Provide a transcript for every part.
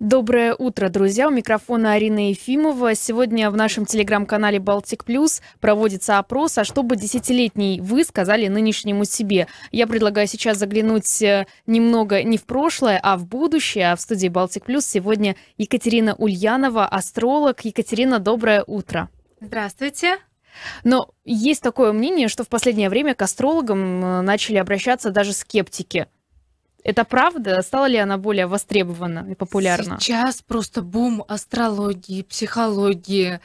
Доброе утро, друзья. У микрофона Арина Ефимова. Сегодня в нашем телеграм-канале «Балтик Плюс» проводится опрос, а что бы десятилетний вы сказали нынешнему себе. Я предлагаю сейчас заглянуть э, немного не в прошлое, а в будущее. А в студии «Балтик Плюс» сегодня Екатерина Ульянова, астролог. Екатерина, доброе утро. Здравствуйте. Но есть такое мнение, что в последнее время к астрологам э, начали обращаться даже скептики – это правда? Стала ли она более востребована и популярна? Сейчас просто бум астрологии, психологии,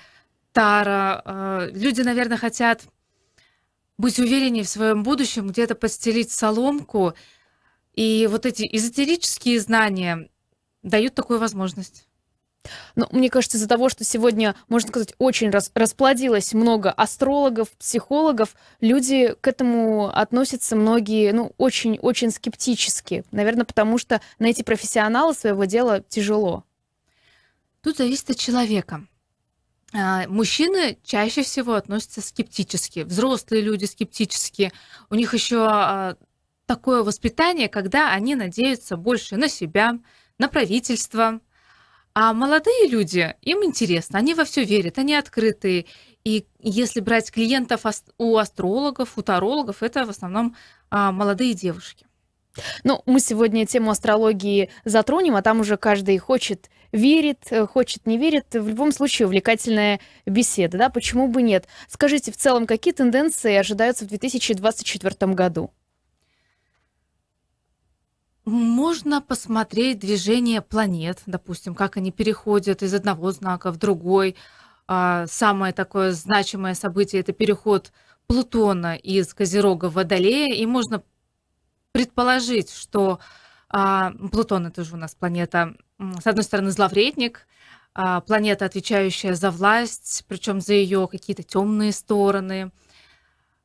тара. А, люди, наверное, хотят быть увереннее в своем будущем, где-то постелить соломку. И вот эти эзотерические знания дают такую возможность. Ну, мне кажется, из-за того, что сегодня, можно сказать, очень рас расплодилось много астрологов, психологов, люди к этому относятся многие, ну, очень-очень скептически. Наверное, потому что найти профессионала своего дела тяжело. Тут зависит от человека. А, мужчины чаще всего относятся скептически, взрослые люди скептически. У них еще а, такое воспитание, когда они надеются больше на себя, на правительство, а молодые люди, им интересно, они во все верят, они открытые. И если брать клиентов у астрологов, у тарологов, это в основном а, молодые девушки. Ну, мы сегодня тему астрологии затронем, а там уже каждый хочет верит, э, хочет, не верит. В любом случае, увлекательная беседа, да, почему бы нет? Скажите, в целом, какие тенденции ожидаются в 2024 году? Можно посмотреть движение планет, допустим, как они переходят из одного знака в другой. А, самое такое значимое событие это переход Плутона из Козерога в Водолея, и можно предположить, что а, Плутон это же у нас планета, с одной стороны, зловредник, а, планета, отвечающая за власть, причем за ее какие-то темные стороны.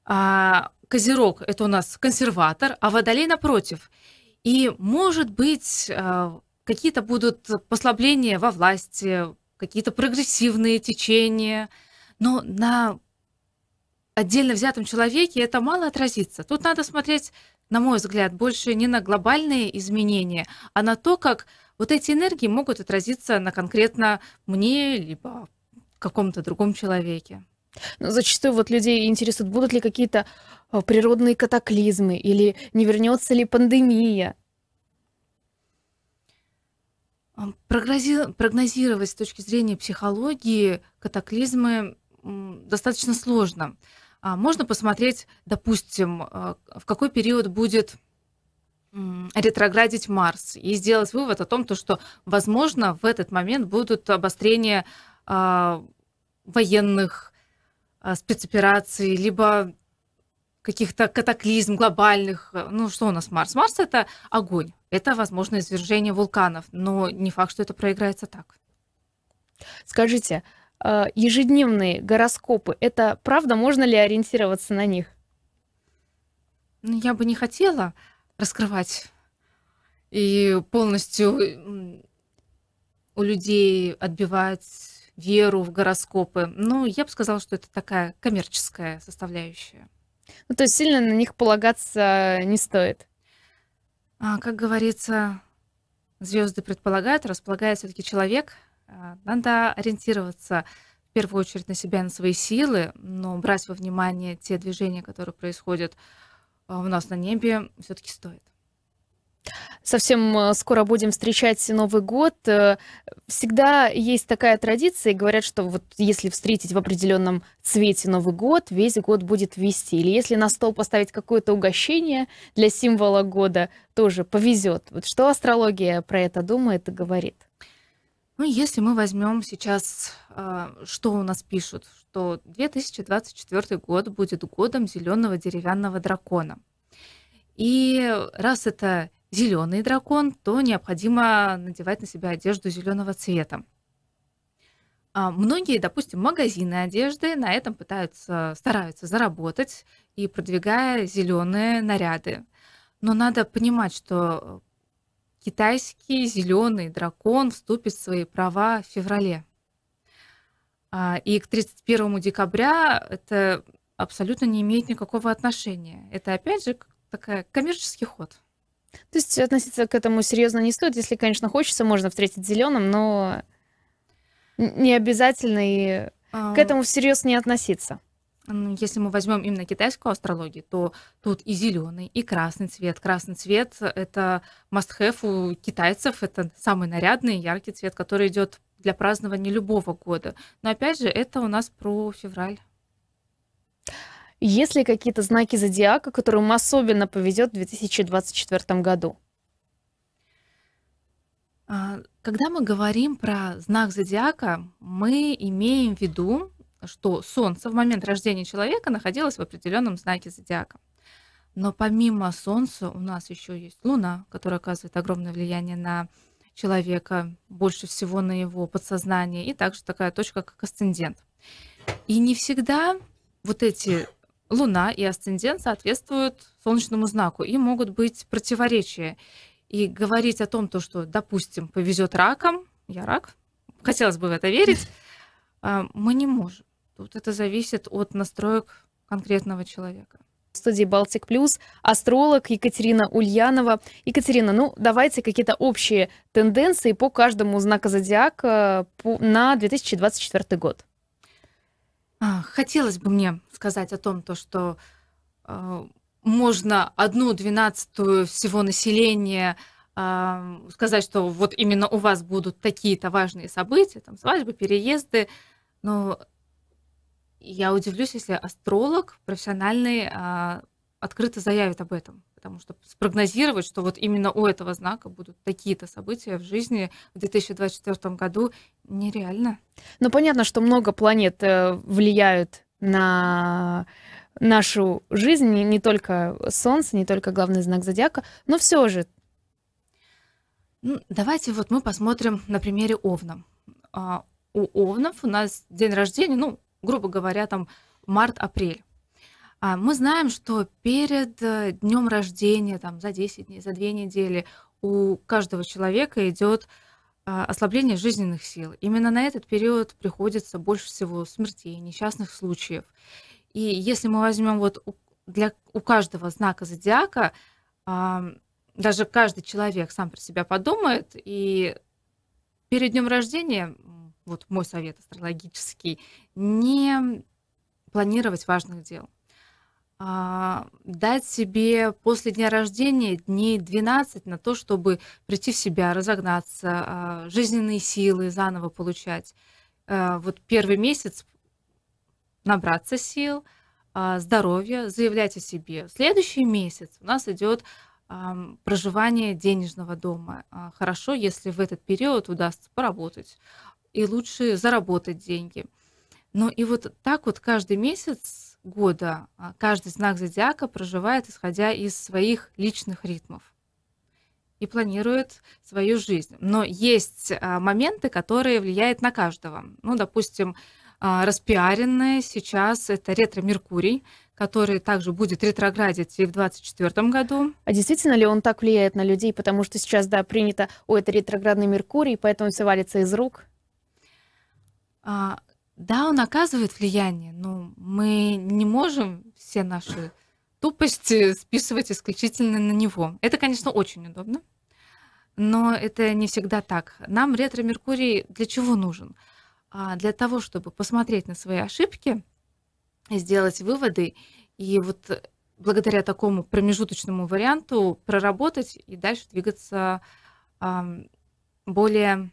Козерог это у нас консерватор, а Водолей напротив – и, может быть, а, какие-то будут послабления во власти, какие-то прогрессивные течения, но на отдельно взятом человеке это мало отразится. Тут надо смотреть, на мой взгляд, больше не на глобальные изменения, а на то, как вот эти энергии могут отразиться на конкретно мне, либо каком-то другом человеке. Но ну, зачастую вот людей интересуют будут ли какие-то э, природные катаклизмы или не вернется ли пандемия. Э, прогнози... Прогнозировать с точки зрения психологии катаклизмы достаточно сложно. А можно посмотреть, допустим, э, в какой период будет ретроградить Марс и сделать вывод о том, то, что, возможно, в этот момент будут обострения а, военных а, спецопераций, либо каких-то катаклизм глобальных. Ну, что у нас Марс? Марс — это огонь, это, возможно, извержение вулканов, но не факт, что это проиграется так. Скажите, а, ежедневные гороскопы, это правда, можно ли ориентироваться на них? Ну, я бы не хотела раскрывать и полностью у людей отбивать веру в гороскопы. Но ну, я бы сказала, что это такая коммерческая составляющая. Ну, то есть сильно на них полагаться не стоит. А, как говорится, звезды предполагают, располагает все-таки человек. А, надо ориентироваться в первую очередь на себя, на свои силы, но брать во внимание те движения, которые происходят а, у нас на небе, все-таки стоит. Совсем э, скоро будем встречать Новый год. Э, всегда есть такая традиция, говорят, что вот если встретить в определенном цвете Новый год, весь год будет вести. Или если на стол поставить какое-то угощение для символа года, тоже повезет. Вот что астрология про это думает и говорит? Ну, если мы возьмем сейчас, а, что у нас пишут, что 2024 год будет годом зеленого деревянного дракона. И раз это зеленый дракон, то необходимо надевать на себя одежду зеленого цвета. А многие, допустим, магазины одежды на этом пытаются, стараются заработать и продвигая зеленые наряды. Но надо понимать, что китайский зеленый дракон вступит в свои права в феврале. А, и к 31 декабря это абсолютно не имеет никакого отношения. Это опять же такая коммерческий ход. То есть относиться к этому серьезно не стоит. Если, конечно, хочется, можно встретить зеленым, но не обязательно и к а. этому всерьез не относиться. Ну, если мы возьмем именно китайскую астрологию, то тут и зеленый, и красный цвет. Красный цвет это must-have у китайцев, это самый нарядный, яркий цвет, который идет для празднования любого года. Но опять же, это у нас про февраль. Есть ли какие-то знаки зодиака, которым особенно повезет в 2024 году? А, когда мы говорим про знак зодиака, мы имеем в виду, что Солнце в момент рождения человека находилось в определенном знаке зодиака. Но помимо Солнца у нас еще есть Луна, которая оказывает огромное влияние на человека, больше всего на его подсознание, и также такая точка, как асцендент. И не всегда вот эти Луна и асцендент соответствуют солнечному знаку, и могут быть противоречия. И говорить о том, то, что, допустим, повезет раком, я рак, хотелось бы в это верить, а, мы не можем. Тут это зависит от настроек конкретного человека. В студии «Балтик Плюс» астролог Екатерина Ульянова. Екатерина, ну давайте какие-то общие тенденции по каждому знаку зодиака э, на 2024 год. А, хотелось бы мне сказать о том, то, что э, можно одну двенадцатую всего населения э, сказать, что вот именно у вас будут такие-то важные события, там свадьбы, переезды, но я удивлюсь, если астролог профессиональный э, открыто заявит об этом потому что спрогнозировать, что вот именно у этого знака будут такие-то события в жизни в 2024 году, нереально. Ну, понятно, что много планет э, влияют на нашу жизнь, не только Солнце, не только главный знак зодиака, но все же. Ну, давайте вот мы посмотрим на примере Овна. А, у Овнов у нас день рождения, ну, грубо говоря, там март-апрель. А мы знаем, что перед э, днем рождения, там, за 10 дней, за 2 недели у каждого человека идет а, ослабление жизненных сил. Именно на этот период приходится больше всего смертей, несчастных случаев. И если мы возьмем вот для у каждого знака зодиака, даже каждый человек сам про себя подумает, и перед днем рождения, вот мой совет астрологический, не планировать важных дел. А, дать себе после дня рождения дней 12 на то, чтобы прийти в себя, разогнаться, а, жизненные силы заново получать. А, вот первый месяц набраться сил, здоровья, заявлять о себе. следующий месяц у нас идет проживание денежного дома. Хорошо, если в этот период удастся поработать и лучше заработать деньги. Но ну и вот так вот каждый месяц года. А каждый знак зодиака проживает, исходя из своих личных ритмов и планирует свою жизнь. Но есть а, моменты, которые влияют на каждого. Ну, допустим, а, распиаренные сейчас это ретро-меркурий, который также будет ретроградить и в 2024 году. А действительно ли он так влияет на людей? Потому что сейчас, да, принято, о, это ретроградный Меркурий, поэтому все валится из рук. Да, он оказывает влияние, но мы не можем все наши тупости списывать исключительно на него. Это, конечно, очень удобно, но это не всегда так. Нам ретро-меркурий для чего нужен? А, для того, чтобы посмотреть на свои ошибки, сделать выводы и вот благодаря такому промежуточному варианту проработать и дальше двигаться более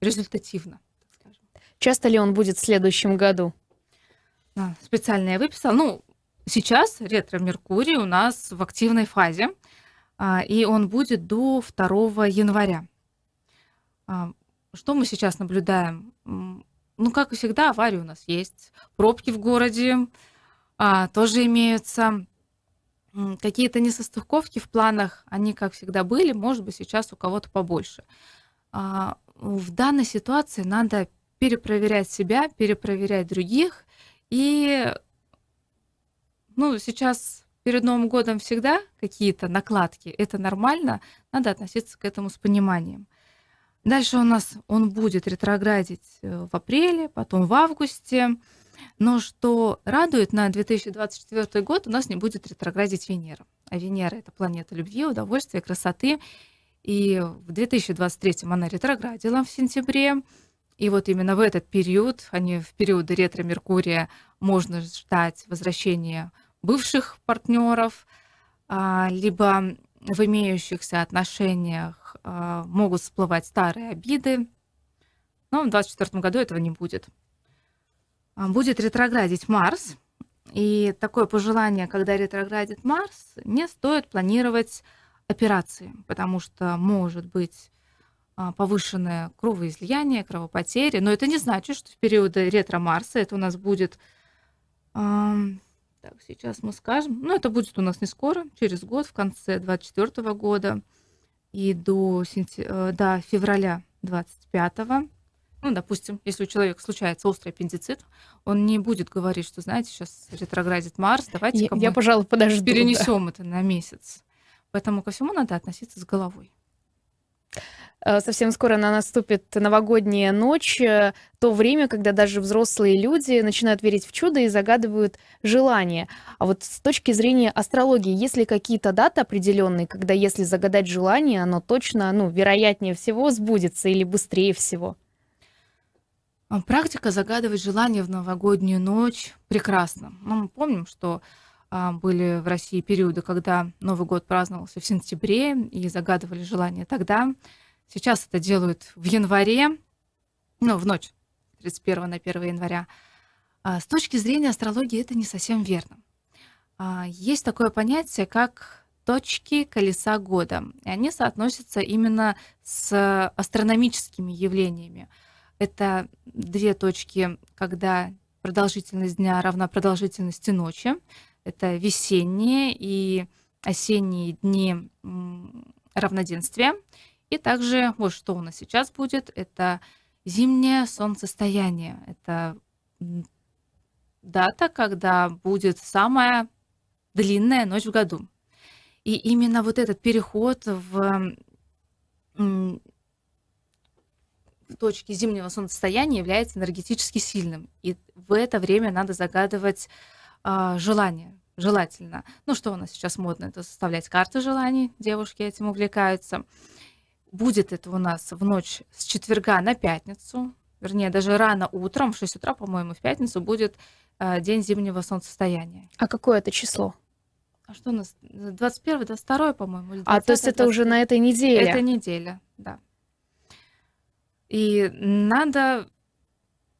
результативно. Часто ли он будет в следующем году? Да, специально я выписала. Ну, сейчас ретро-меркурий у нас в активной фазе, а, и он будет до 2 января. А, что мы сейчас наблюдаем? Ну, как и всегда, аварии у нас есть, пробки в городе а, тоже имеются, какие-то несостыковки в планах, они, как всегда, были, может быть, сейчас у кого-то побольше. В данной ситуации надо перепроверять себя, перепроверять других. И ну, сейчас перед Новым годом всегда какие-то накладки, это нормально, надо относиться к этому с пониманием. Дальше у нас он будет ретроградить э, в апреле, потом в августе. Но что радует, на 2024 год у нас не будет ретроградить Венера. А Венера — это планета любви, удовольствия, красоты. И в 2023 она ретроградила в сентябре. И вот именно в этот период, а не в периоды ретро-меркурия, можно ждать возвращения бывших партнеров, а, либо в имеющихся отношениях а, могут всплывать старые обиды, но в 2024 году этого не будет. А, будет ретроградить Марс, и такое пожелание, когда ретроградит Марс, не стоит планировать операции, потому что может быть а, повышенное кровоизлияние, кровопотери. Но это не значит, что в периоды ретро-Марса это у нас будет... Так, сейчас мы скажем. но ну, это будет у нас не скоро, через год, в конце 2024 года и до, сентя, э, до февраля 25 ну, допустим, если у человека случается острый аппендицит, он не будет говорить, что, знаете, сейчас ретроградит Марс, давайте я, я пожалуй, подожду. Перенесем да. это на месяц. Поэтому ко всему надо относиться с головой. Э, совсем скоро она наступит новогодняя ночь, э, то время, когда даже взрослые люди начинают верить в чудо и загадывают желания. А вот с точки зрения астрологии, есть ли какие-то даты определенные, когда если загадать желание, оно точно, ну, вероятнее всего сбудется или быстрее всего? А, практика загадывать желания в новогоднюю ночь прекрасна. Но ну, мы помним, что а, были в России периоды, когда Новый год праздновался в сентябре и загадывали желания тогда. Сейчас это делают в январе, ну, в ночь 31 на 1 января. А, с точки зрения астрологии это не совсем верно. А, есть такое понятие, как точки колеса года. И они соотносятся именно с астрономическими явлениями. Это две точки, когда продолжительность дня равна продолжительности ночи. Это весенние и осенние дни равноденствия. И также вот что у нас сейчас будет, это зимнее солнцестояние. Это дата, когда будет самая длинная ночь в году. И именно вот этот переход в, в точке зимнего солнцестояния является энергетически сильным. И в это время надо загадывать а, желание желательно. Ну, что у нас сейчас модно, это составлять карты желаний, девушки этим увлекаются. Будет это у нас в ночь с четверга на пятницу, вернее, даже рано утром, в 6 утра, по-моему, в пятницу будет а, день зимнего солнцестояния. А какое это число? А что у нас? 21, 22, по-моему. а, то есть это уже на этой неделе? Это неделя, да. И надо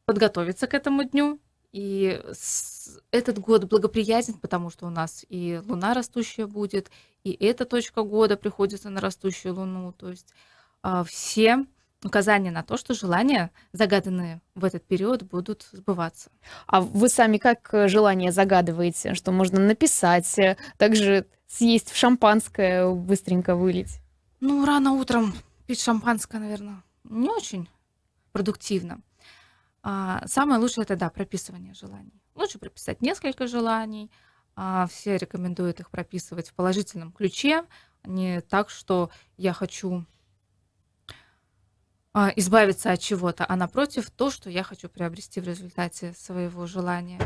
подготовиться к этому дню, и этот год благоприятен, потому что у нас и луна растущая будет, и эта точка года приходится на растущую луну. То есть а, все указания на то, что желания, загаданные в этот период, будут сбываться. А вы сами как э, желание загадываете? Что можно написать, э, также съесть в шампанское, быстренько вылить? Ну, рано утром пить шампанское, наверное, не очень продуктивно. А, самое лучшее это, да, прописывание желаний. Лучше прописать несколько желаний. А, все рекомендуют их прописывать в положительном ключе, а не так, что я хочу избавиться от чего-то, а напротив то, что я хочу приобрести в результате своего желания.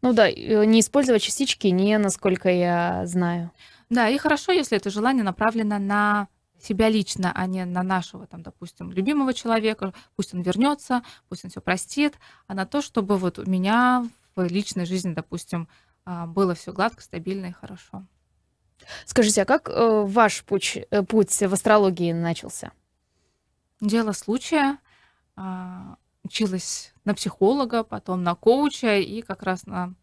Ну да, не использовать частички не, насколько я знаю. Да, и хорошо, если это желание направлено на себя лично, а не на нашего, там, допустим, любимого человека, пусть он вернется, пусть он все простит, а на то, чтобы вот у меня в личной жизни, допустим, а, было все гладко, стабильно и хорошо. Скажите, а как э, ваш путь, э, путь в астрологии начался? Дело случая. А, училась на психолога, потом на коуча и как раз на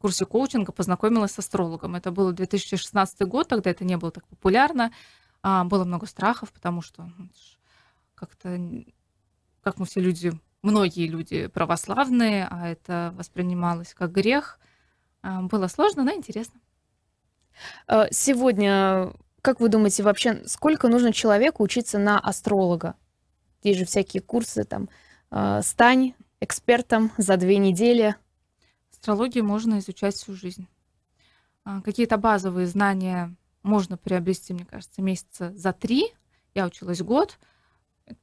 курсе коучинга познакомилась с астрологом. Это был 2016 год, тогда это не было так популярно. А, было много страхов, потому что ну, как-то, как мы все люди, многие люди православные, а это воспринималось как грех. А, было сложно, но интересно. А, сегодня, как вы думаете, вообще сколько нужно человеку учиться на астролога? Есть же всякие курсы, там, а, стань экспертом за две недели. Астрологию можно изучать всю жизнь. А, какие-то базовые знания можно приобрести, мне кажется, месяца за три. Я училась год.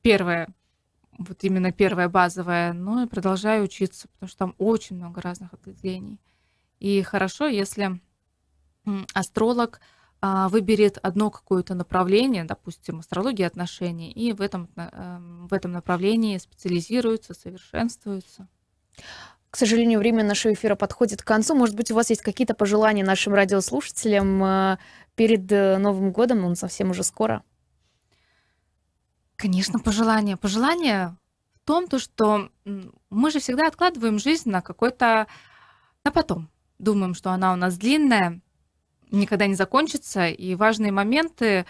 Первое, вот именно первое базовое, но ну и продолжаю учиться, потому что там очень много разных ответвлений. И хорошо, если астролог а, выберет одно какое-то направление, допустим, астрология отношений, и в этом, э, в этом направлении специализируется, совершенствуется. К сожалению, время нашего эфира подходит к концу. Может быть, у вас есть какие-то пожелания нашим радиослушателям, э, перед э, Новым годом, он совсем уже скоро. Конечно, пожелание. Пожелание в том, то, что мы же всегда откладываем жизнь на какой-то... на потом. Думаем, что она у нас длинная, никогда не закончится, и важные моменты...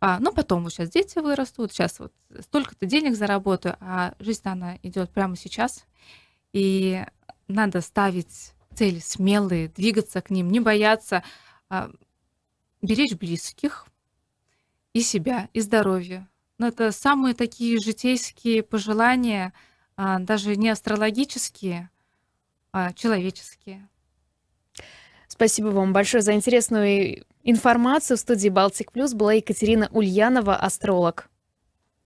А, ну, потом, вот сейчас дети вырастут, сейчас вот столько-то денег заработаю, а жизнь она идет прямо сейчас. И надо ставить цели смелые, двигаться к ним, не бояться, а, беречь близких и себя, и здоровье. Но это самые такие житейские пожелания, а, даже не астрологические, а человеческие. Спасибо вам большое за интересную информацию. В студии «Балтик Плюс» была Екатерина Ульянова, астролог.